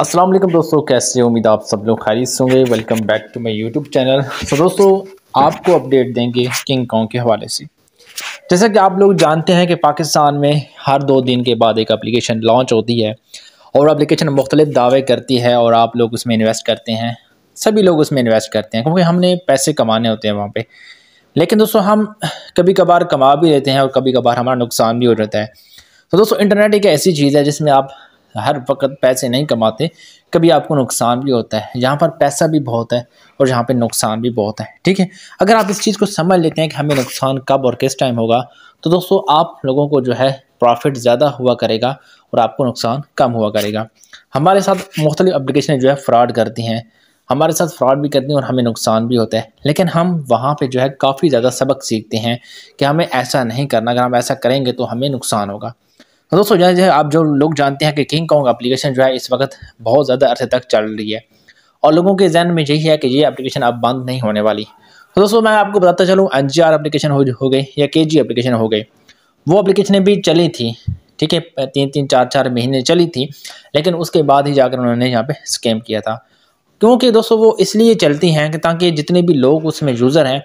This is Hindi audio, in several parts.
अस्सलाम वालेकुम दोस्तों कैसे उम्मीद आप सब लोग खैरियत होंगे welcome back to my YouTube channel तो दोस्तों आपको अपडेट देंगे किंग कॉन्ग के हवाले से जैसा कि आप लोग जानते हैं कि पाकिस्तान में हर दो दिन के बाद एक एप्लीकेशन लॉन्च होती है और एप्लीकेशन मुख्तलिफ दावे करती है और आप लोग उसमें इन्वेस्ट करते हैं सभी लोग उसमें इन्वेस्ट करते हैं क्योंकि हमने पैसे कमाने होते हैं वहाँ पर लेकिन दोस्तों हम कभी कभार कमा भी लेते हैं और कभी कभार हमारा नुकसान भी हो जाता है तो दोस्तों इंटरनेट एक ऐसी चीज़ है जिसमें आप हर वक्त पैसे नहीं कमाते कभी आपको नुकसान भी होता है यहाँ पर पैसा भी बहुत है और यहाँ पर नुकसान भी बहुत है ठीक है अगर आप इस चीज़ को समझ लेते हैं कि हमें नुकसान कब और किस टाइम होगा तो दोस्तों आप लोगों को जो है प्रॉफिट ज़्यादा हुआ करेगा और आपको नुकसान कम हुआ करेगा हमारे साथ मुख्तलिफ अप्लीकेशन जो है फ़्रॉड करती हैं हमारे साथ फ़्रॉड भी करती हैं और हमें नुकसान भी होता है लेकिन हम वहाँ पे जो है काफ़ी ज़्यादा सबक सीखते हैं कि हमें ऐसा नहीं करना अगर हम ऐसा करेंगे तो हमें नुकसान होगा तो दोस्तों जैसे आप जो लोग जानते हैं कि किंग कॉन्ग एप्लीकेशन जो है इस वक्त बहुत ज़्यादा अर्से तक चल रही है और लोगों के जहन में यही है कि ये एप्लीकेशन अब बंद नहीं होने वाली तो दोस्तों मैं आपको बताता चलूँ एन जी आर एप्लीकेशन हो, हो गई या के जी एप्लीकेशन हो गई वो अप्लीकेशनें भी चली थी ठीक है तीन तीन चार चार महीने चली थी लेकिन उसके बाद ही जाकर उन्होंने यहाँ पे स्कैम किया था क्योंकि दोस्तों वो इसलिए चलती हैं कि ताकि जितने भी लोग उसमें यूज़र हैं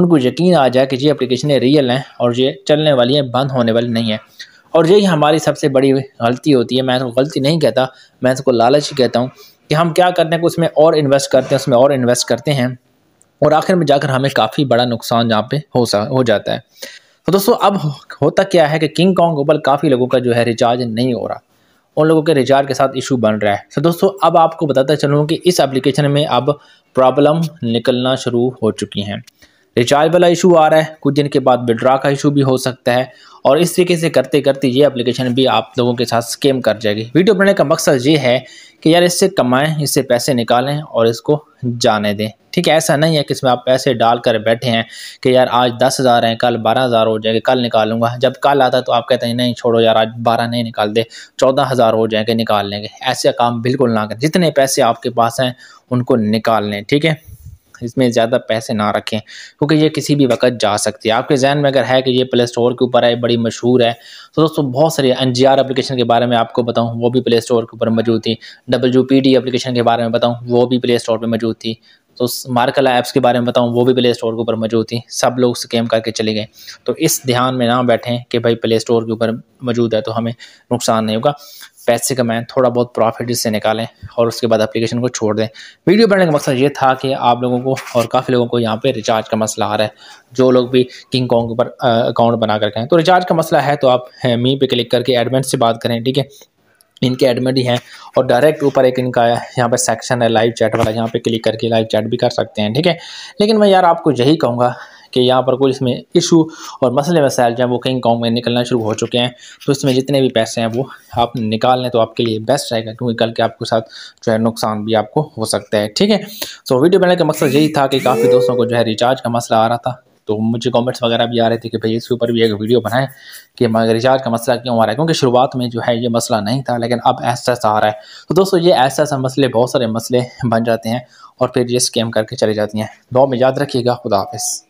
उनको यकीन आ जाए कि ये अप्लीकेशनें रियल हैं और ये चलने वाली हैं बंद होने वाली नहीं है और यही हमारी सबसे बड़ी गलती होती है मैं इसको तो गलती नहीं कहता मैं इसको लालच ही कहता हूँ कि हम क्या करते हैं कि उसमें और इन्वेस्ट करते हैं उसमें और इन्वेस्ट करते हैं और आखिर में जाकर हमें काफ़ी बड़ा नुकसान यहाँ पे हो सा हो जाता है तो दोस्तों अब होता क्या है कि किंग कॉन्ग ऊपर काफ़ी लोगों का जो है रिचार्ज नहीं हो रहा उन लोगों के रिचार्ज के साथ इशू बन रहा है तो दोस्तों अब आपको बताता चलूँ कि इस एप्लीकेशन में अब प्रॉब्लम निकलना शुरू हो चुकी हैं रिचार्ज वाला इशू आ रहा है कुछ दिन के बाद विड्रा का इशू भी हो सकता है और इस तरीके से करते करते ये एप्लीकेशन भी आप लोगों के साथ स्केम कर जाएगी वीडियो बनाने का मकसद ये है कि यार इससे कमाएं इससे पैसे निकालें और इसको जाने दें ठीक है ऐसा नहीं है कि इसमें आप पैसे डाल कर बैठे हैं कि यार आज दस हज़ार हैं कल बारह हज़ार हो जाएंगे कल निकालूंगा जब कल आता तो आप कहते हैं नहीं छोड़ो यार आज बारह नहीं निकाल दे चौदह हज़ार हो जाएंगे निकाल लेंगे ऐसे काम बिल्कुल ना करें जितने पैसे आपके पास हैं उनको निकाल लें ठीक है इसमें ज़्यादा पैसे ना रखें क्योंकि ये किसी भी वक्त जा सकती है आपके जहन में अगर है कि ये प्ले स्टोर के ऊपर है बड़ी मशहूर है तो दोस्तों बहुत सारे एन जी आर एप्लीकेशन के बारे में आपको बताऊँ वो भी प्ले स्टोर के ऊपर मौजूद थी डब्ल्यू पी डी एप्लीकेशन के बारे में बताऊँ वो भी प्ले स्टोर पर मौजूद थी तो मार्कला ऐप्स के बारे में बताऊँ वो भी प्ले स्टोर के ऊपर मौजूद थी सब लोग स्कैम करके चले गए तो इस ध्यान में ना बैठें कि भाई प्ले स्टोर के ऊपर मौजूद है तो हमें नुकसान नहीं होगा पैसे कमाएँ थोड़ा बहुत प्रॉफिट इससे निकालें और उसके बाद एप्लीकेशन को छोड़ दें वीडियो बनाने का मकसद ये था कि आप लोगों को और काफ़ी लोगों को यहाँ पे रिचार्ज का मसला आ रहा है जो लोग भी किंग कॉन्ग के ऊपर अकाउंट बना करके हैं तो रिचार्ज का मसला है तो आप मी पे क्लिक करके एडवांस से बात करें ठीक है इनके एडमिट ही हैं और डायरेक्ट ऊपर एक इनका यहाँ पर सेक्शन है लाइव चैट वाला यहाँ पे क्लिक करके लाइव चैट भी कर सकते हैं ठीक है लेकिन मैं यार आपको यही कहूँगा कि यहाँ पर कोई इसमें इशू और मसले मसाइल जो हैं वो कहीं गाँव में निकलना शुरू हो चुके हैं तो इसमें जितने भी पैसे हैं वो आप निकाल लें तो आपके लिए बेस्ट रहेगा क्योंकि कल के आपके साथ जो है नुकसान भी आपको हो सकता है ठीक है सो तो वीडियो बनाने का मकसद यही था कि काफ़ी दोस्तों को जो है रिचार्ज का मसला आ रहा था तो मुझे कमेंट्स वगैरह भी आ रहे थे कि भाई इसके ऊपर भी एक वीडियो बनाएं कि मगर रिचार्ज का मसला क्यों आ रहा है क्योंकि शुरुआत में जो है ये मसला नहीं था लेकिन अब ऐसा ऐसा आ रहा है तो दोस्तों ये ऐसा ऐसा मसले बहुत सारे मसले बन जाते हैं और फिर ये स्कैम करके चले जाती हैं दो में याद रखिएगा खुदाफिज़